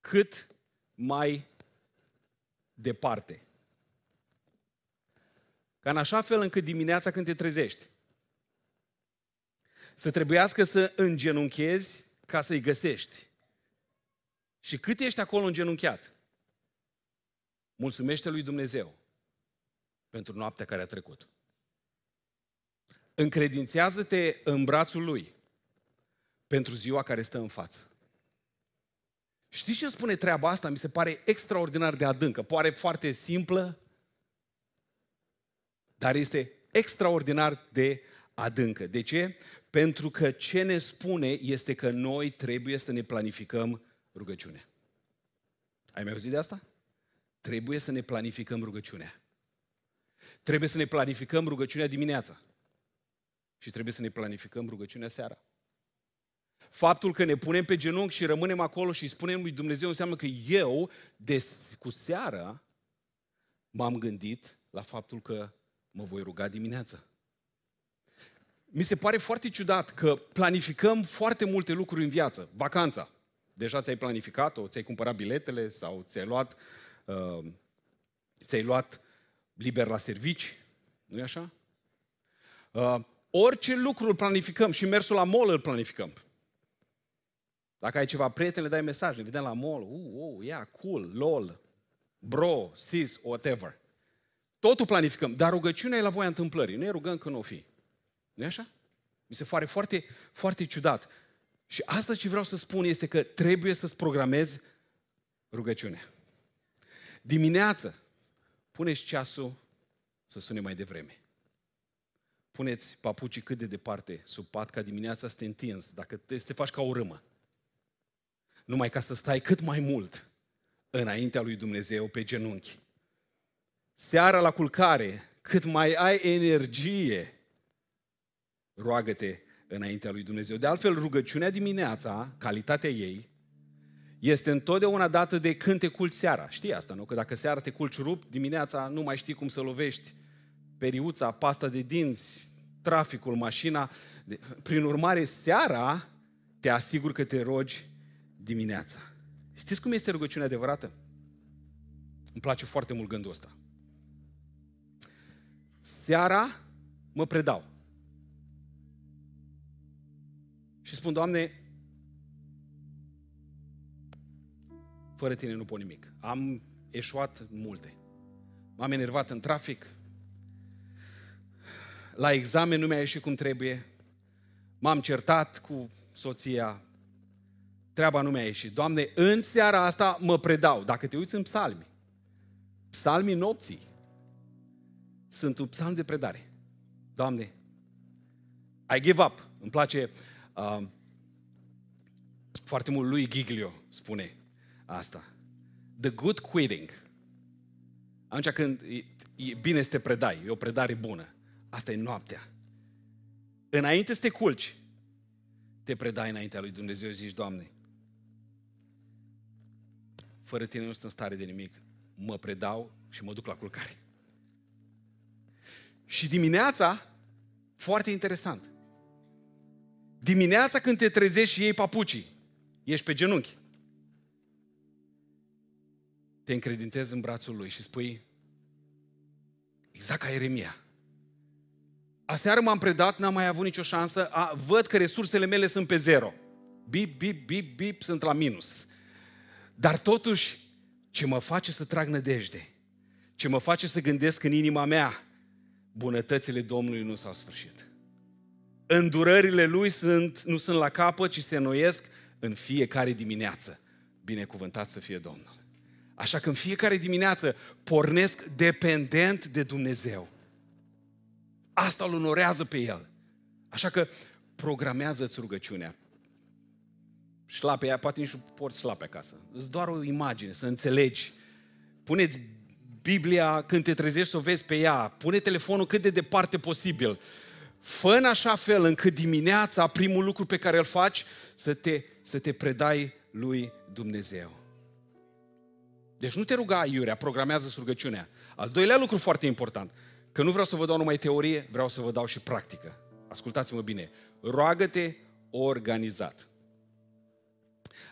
cât mai departe. Ca în așa fel încât dimineața când te trezești, să trebuiască să îngenunchezi ca să-i găsești. Și cât ești acolo îngenunchiat, Mulțumește lui Dumnezeu pentru noaptea care a trecut. Încredințează-te în brațul lui pentru ziua care stă în față. Știți ce spune treaba asta? Mi se pare extraordinar de adâncă. Pare foarte simplă, dar este extraordinar de adâncă. De ce? Pentru că ce ne spune este că noi trebuie să ne planificăm rugăciunea. Ai mai auzit de asta? Trebuie să ne planificăm rugăciunea. Trebuie să ne planificăm rugăciunea dimineața. Și trebuie să ne planificăm rugăciunea seara. Faptul că ne punem pe genunchi și rămânem acolo și spunem lui Dumnezeu înseamnă că eu, de, cu seara, m-am gândit la faptul că mă voi ruga dimineața. Mi se pare foarte ciudat că planificăm foarte multe lucruri în viață. Vacanța. Deja ți-ai planificat-o, ți-ai cumpărat biletele sau ți-ai luat uh, ți-ai luat liber la servici, nu e așa? Uh, orice lucru îl planificăm și mersul la mall îl planificăm. Dacă ai ceva prieten, le dai mesaj, ne vedem la mall, uh, uh, yeah, cool, lol, bro, sis, whatever. Totul planificăm, dar rugăciunea e la voia întâmplării, ne rugăm că nu o fi. nu e așa? Mi se pare foarte, foarte ciudat. Și asta ce vreau să spun este că trebuie să-ți programezi rugăciunea. Dimineață, puneți ceasul să sune mai devreme. Puneți papucii cât de departe sub pat, ca dimineața să te întinzi, dacă te, să te faci ca o râmă. Numai ca să stai cât mai mult înaintea lui Dumnezeu pe genunchi. Seara la culcare, cât mai ai energie, roagă-te înaintea lui Dumnezeu. De altfel, rugăciunea dimineața, calitatea ei, este întotdeauna dată de când te culci seara. Știi asta, nu? Că dacă seara te culci rupt, dimineața nu mai știi cum să lovești periuța, pasta de dinți, traficul, mașina. Prin urmare, seara te asigur că te rogi dimineața. Știți cum este rugăciunea adevărată? Îmi place foarte mult gândul ăsta. Seara mă predau. Și spun, Doamne, fără tine nu pot nimic. Am eșuat multe. M-am enervat în trafic, la examen nu mi-a ieșit cum trebuie, m-am certat cu soția, treaba nu mi-a ieșit. Doamne, în seara asta mă predau. Dacă te uiți în psalmi, psalmii nopții sunt un psalm de predare. Doamne, I give up. Îmi place uh, foarte mult lui Giglio, spune asta. The good quitting. Atunci când e, e bine să te predai, e o predare bună. Asta e noaptea. Înainte să te culci, te predai înaintea lui Dumnezeu, zici, Doamne, fără tine nu sunt în stare de nimic. Mă predau și mă duc la culcare. Și dimineața, foarte interesant, dimineața când te trezești și iei papucii, ești pe genunchi te încredintezi în brațul lui și spui, exact ca Eremia, aseară m-am predat, n-am mai avut nicio șansă, a, văd că resursele mele sunt pe zero. Bip, bip, bip, bip, sunt la minus. Dar totuși, ce mă face să trag nădejde, ce mă face să gândesc în inima mea, bunătățile Domnului nu s-au sfârșit. Îndurările Lui sunt, nu sunt la capăt, ci se noiesc în fiecare dimineață. Binecuvântat să fie Domnul! Așa că în fiecare dimineață pornesc dependent de Dumnezeu. Asta îl onorează pe el. Așa că programează-ți rugăciunea. Șlapea, poate nici nu porți șlape acasă. Îți doar o imagine, să înțelegi. Puneți Biblia când te trezești să o vezi pe ea. Pune telefonul cât de departe posibil. Fă în așa fel încât dimineața primul lucru pe care îl faci să te, să te predai lui Dumnezeu. Deci nu te ruga Iurea. programează rugăciunea. Al doilea lucru foarte important, că nu vreau să vă dau numai teorie, vreau să vă dau și practică. Ascultați-mă bine. Roagă-te organizat.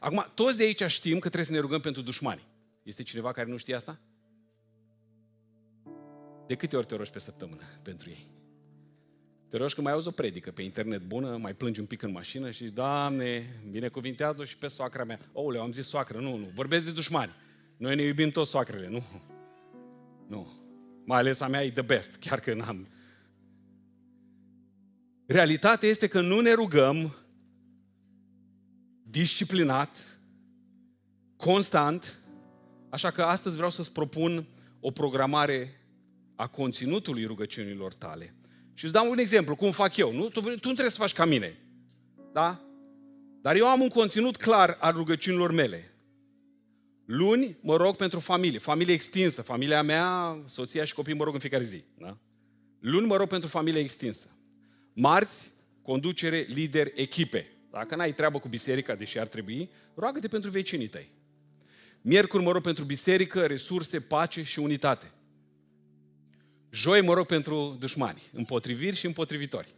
Acum, toți de aici știm că trebuie să ne rugăm pentru dușmani. Este cineva care nu știe asta? De câte ori te rogi pe săptămână pentru ei? Te rogi că mai auzi o predică pe internet bună, mai plângi un pic în mașină și, Doamne, binecuvintează și pe soacra mea. Oule, am zis soacră, nu, nu, vorbesc de dușmani. Noi ne iubim toți soacrele, nu? Nu. Mai ales a mea e the best, chiar că n-am. Realitatea este că nu ne rugăm disciplinat, constant, așa că astăzi vreau să-ți propun o programare a conținutului rugăciunilor tale. Și îți dau un exemplu, cum fac eu. Nu? Tu, tu nu trebuie să faci ca mine. Da? Dar eu am un conținut clar al rugăciunilor mele luni mă rog pentru familie, familie extinsă, familia mea, soția și copiii mă rog în fiecare zi. Da? Luni mă rog pentru familie extinsă. Marți, conducere, lider, echipe. Dacă n-ai treabă cu biserica, deși ar trebui, roagă-te pentru vecinii tăi. Miercuri mă rog pentru biserică, resurse, pace și unitate. Joi mă rog pentru dușmani, împotriviri și împotrivitori.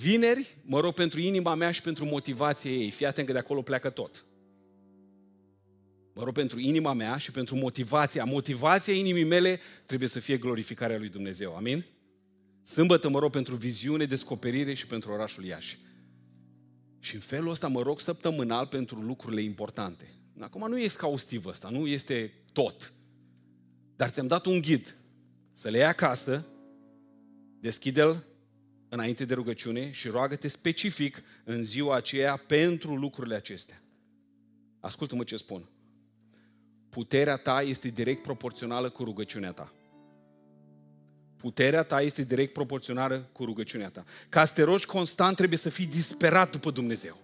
Vineri mă rog pentru inima mea și pentru motivația ei. Fii atent că de acolo pleacă tot. Mă rog pentru inima mea și pentru motivația. Motivația inimii mele trebuie să fie glorificarea lui Dumnezeu. Amin? Sâmbătă mă rog pentru viziune, descoperire și pentru orașul Iași. Și în felul ăsta mă rog săptămânal pentru lucrurile importante. Acum nu este caustiv ăsta, nu este tot. Dar ți-am dat un ghid. Să le iei acasă, deschide-l înainte de rugăciune și roagă-te specific în ziua aceea pentru lucrurile acestea. Ascultă-mă ce spun. Puterea ta este direct proporțională cu rugăciunea ta. Puterea ta este direct proporțională cu rugăciunea ta. Ca să te rogi constant, trebuie să fii disperat după Dumnezeu.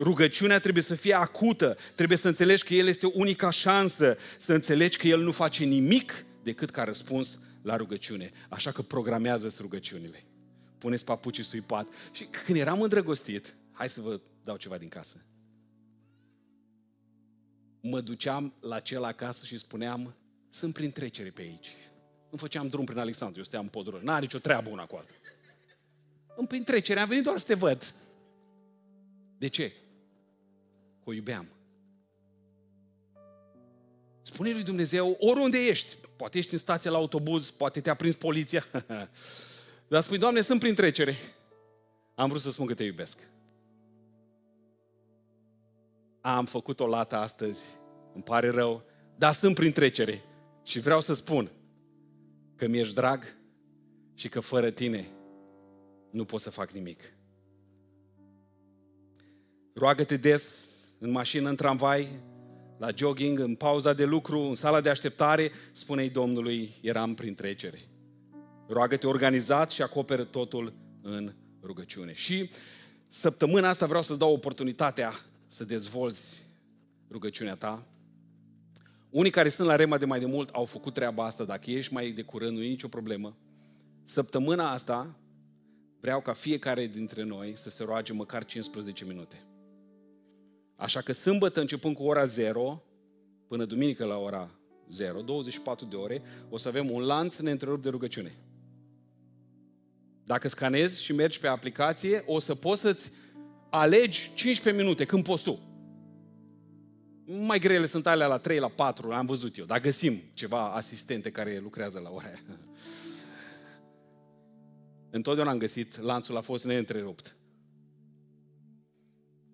Rugăciunea trebuie să fie acută, trebuie să înțelegi că El este unica șansă, să înțelegi că El nu face nimic decât ca răspuns la rugăciune. Așa că programează-ți rugăciunile. Puneți papucii pat. Și când eram îndrăgostit, hai să vă dau ceva din casă mă duceam la cel acasă și spuneam, sunt prin trecere pe aici. Nu făceam drum prin Alexandru, eu stăteam în podoră. N-are nicio treabă una cu asta. În prin trecere, am venit doar să te văd. De ce? Că o iubeam. Spune lui Dumnezeu, oriunde ești, poate ești în stație la autobuz, poate te-a prins poliția, dar spui, Doamne, sunt prin trecere. Am vrut să spun că te iubesc am făcut o lată astăzi, îmi pare rău, dar sunt prin trecere și vreau să spun că mi-ești drag și că fără tine nu pot să fac nimic. Roagă-te des în mașină, în tramvai, la jogging, în pauza de lucru, în sala de așteptare, spune-i Domnului, eram prin trecere. Roagă-te organizat și acoperă totul în rugăciune. Și săptămâna asta vreau să-ți dau oportunitatea să dezvolți rugăciunea ta. Unii care sunt la Rema de mai de mult au făcut treaba asta, dacă ești mai de curând, nu e nicio problemă. Săptămâna asta vreau ca fiecare dintre noi să se roage măcar 15 minute. Așa că sâmbătă începând cu ora 0 până duminică la ora 0, 24 de ore, o să avem un lanț neîntrerupt de rugăciune. Dacă scanezi și mergi pe aplicație, o să poți să-ți alegi 15 minute când poți tu. Mai grele sunt alea la 3, la 4, am văzut eu, dar găsim ceva asistente care lucrează la ora aia. Întotdeauna am găsit, lanțul a fost neîntrerupt.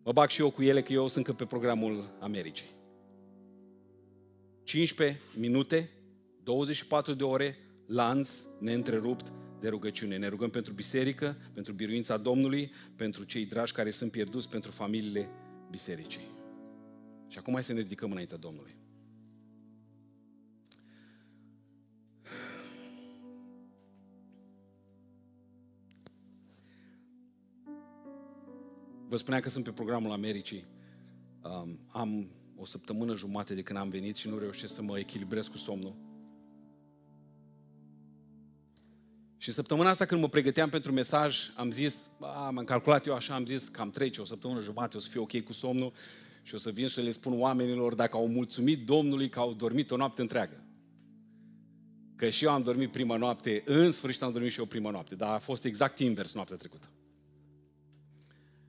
Mă bag și eu cu ele că eu sunt pe programul Americii. 15 minute, 24 de ore, lanț neîntrerupt, de rugăciune. Ne rugăm pentru biserică, pentru biruința Domnului, pentru cei dragi care sunt pierduți, pentru familiile bisericii. Și acum hai să ne ridicăm înaintea Domnului. Vă spuneam că sunt pe programul Americii. Um, am o săptămână jumate de când am venit și nu reușesc să mă echilibrez cu somnul. Și săptămâna asta când mă pregăteam pentru mesaj, am zis, m-am calculat eu așa, am zis, cam trece o săptămână jumate, o să fiu ok cu somnul și o să vin și le spun oamenilor dacă au mulțumit Domnului că au dormit o noapte întreagă. Că și eu am dormit prima noapte, în sfârșit am dormit și eu prima noapte, dar a fost exact invers noaptea trecută.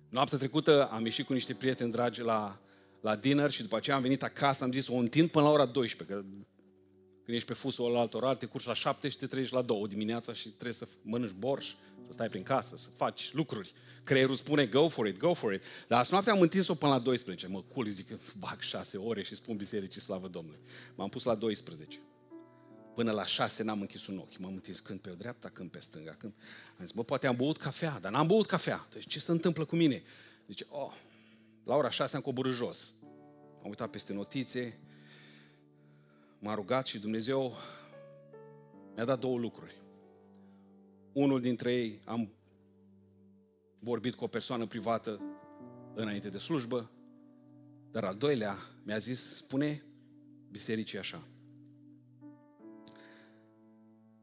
Noaptea trecută am ieșit cu niște prieteni dragi la, la dinner și după aceea am venit acasă, am zis, o întind până la ora 12, că când ești pe fusul ăla altora, te curci la 7 și te treci la 2 dimineața și trebuie să mănânci borș, să stai prin casă, să faci lucruri. Creierul spune, go for it, go for it. Dar azi noapte am întins-o până la 12. Mă cool, zic, bag 6 ore și spun bisericii slavă Domnului. M-am pus la 12. Până la 6 n-am închis un ochi. M-am întins când pe dreapta, când pe stânga. Când... Am zis, bă, poate am băut cafea, dar n-am băut cafea. Deci ce se întâmplă cu mine? Zice, oh, la ora 6 am coborât jos. Am uitat peste notițe, m-a rugat și Dumnezeu mi-a dat două lucruri. Unul dintre ei am vorbit cu o persoană privată înainte de slujbă, dar al doilea mi-a zis, spune bisericii așa.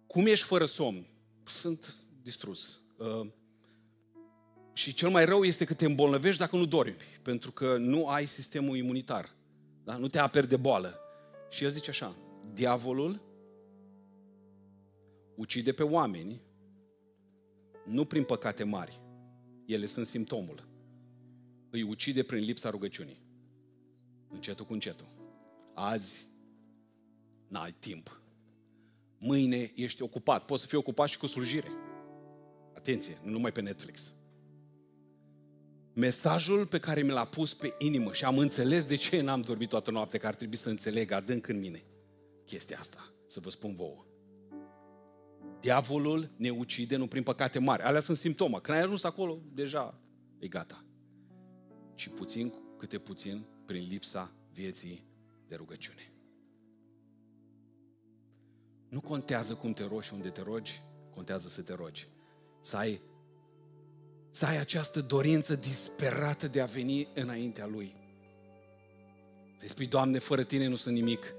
Cum ești fără somn? Sunt distrus. Uh, și cel mai rău este că te îmbolnăvești dacă nu dormi, pentru că nu ai sistemul imunitar. Da? Nu te aperi de boală. Și el zice așa, diavolul ucide pe oameni nu prin păcate mari, ele sunt simptomul. Îi ucide prin lipsa rugăciunii. Încetul cu încetul. Azi n-ai timp. Mâine ești ocupat. Poți să fii ocupat și cu slujire. Atenție, nu numai pe Netflix mesajul pe care mi l-a pus pe inimă și am înțeles de ce n-am dormit toată noaptea, că ar trebui să înțeleg adânc în mine chestia asta, să vă spun vouă. Diavolul ne ucide nu prin păcate mari. Alea sunt simptome. Când ai ajuns acolo, deja e gata. Și puțin câte puțin prin lipsa vieții de rugăciune. Nu contează cum te rogi și unde te rogi, contează să te rogi. Să ai să ai această dorință disperată de a veni înaintea Lui. Să-i spui, Doamne, fără Tine nu sunt nimic.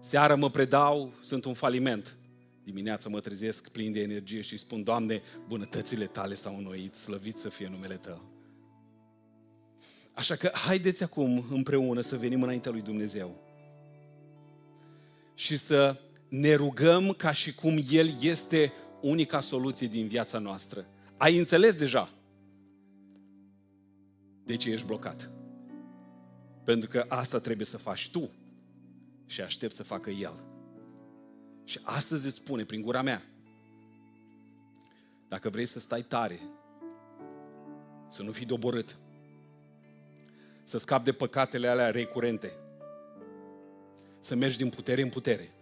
Seara mă predau, sunt un faliment. Dimineața mă trezesc plin de energie și spun, Doamne, bunătățile Tale s-au înnoit, slăvit să fie numele Tău. Așa că haideți acum împreună să venim înaintea lui Dumnezeu și să ne rugăm ca și cum El este unica soluție din viața noastră. Ai înțeles deja de ce ești blocat. Pentru că asta trebuie să faci tu și aștept să facă El. Și astăzi îți spune prin gura mea, dacă vrei să stai tare, să nu fii doborât, să scapi de păcatele alea recurente, să mergi din putere în putere,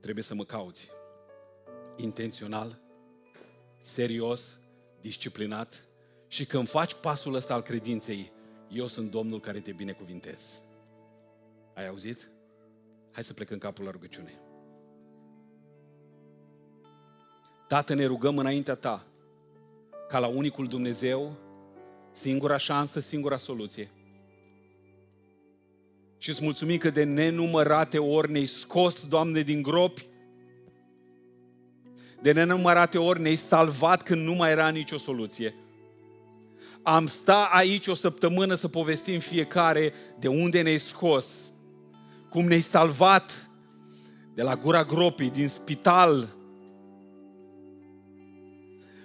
trebuie să mă cauți intențional serios, disciplinat și când faci pasul ăsta al credinței, eu sunt Domnul care te binecuvintez. Ai auzit? Hai să plecăm capul la rugăciune. Tată, ne rugăm înaintea Ta ca la unicul Dumnezeu, singura șansă, singura soluție. Și îți mulțumim că de nenumărate ori ne-ai scos, Doamne, din gropi, de nenumărate ori ne-ai salvat când nu mai era nicio soluție. Am sta aici o săptămână să povestim fiecare de unde ne-ai scos, cum ne-ai salvat de la gura gropii, din spital,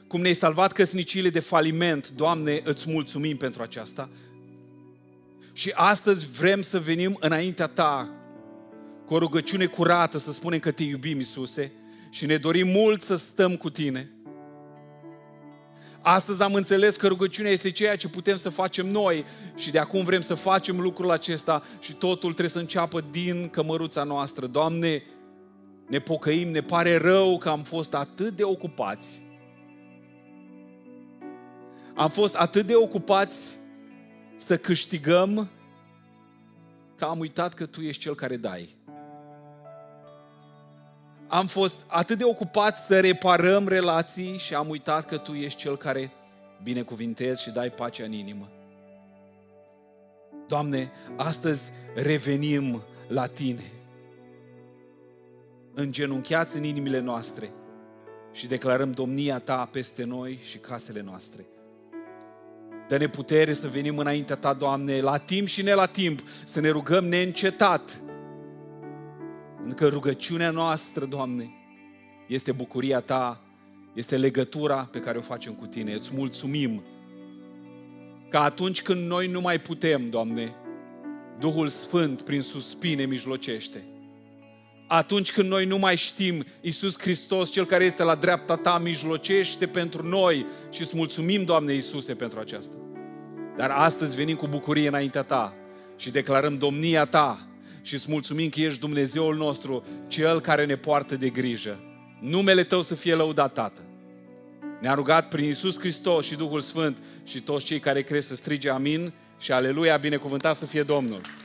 cum ne-ai salvat căsnicile de faliment. Doamne, îți mulțumim pentru aceasta. Și astăzi vrem să venim înaintea Ta cu o rugăciune curată, să spunem că Te iubim, Iisuse, și ne dorim mult să stăm cu tine. Astăzi am înțeles că rugăciunea este ceea ce putem să facem noi și de acum vrem să facem lucrul acesta și totul trebuie să înceapă din cămăruța noastră. Doamne, ne pocăim, ne pare rău că am fost atât de ocupați. Am fost atât de ocupați să câștigăm că am uitat că Tu ești Cel care dai am fost atât de ocupat să reparăm relații și am uitat că Tu ești Cel care binecuvintezi și dai pacea în inimă. Doamne, astăzi revenim la Tine, îngenunchiați în inimile noastre și declarăm domnia Ta peste noi și casele noastre. Dă-ne putere să venim înaintea Ta, Doamne, la timp și ne la timp, să ne rugăm neîncetat, pentru că rugăciunea noastră, Doamne, este bucuria Ta, este legătura pe care o facem cu Tine. Îți mulțumim că atunci când noi nu mai putem, Doamne, Duhul Sfânt prin suspine mijlocește. Atunci când noi nu mai știm, Iisus Hristos, Cel care este la dreapta Ta, mijlocește pentru noi și îți mulțumim, Doamne Iisuse, pentru aceasta. Dar astăzi venim cu bucurie înaintea Ta și declarăm domnia Ta și îți mulțumim că ești Dumnezeul nostru, Cel care ne poartă de grijă. Numele Tău să fie lăudat, Tată. Ne-a rugat prin Isus Hristos și Duhul Sfânt și toți cei care cresc să strige amin și aleluia, binecuvântat să fie Domnul.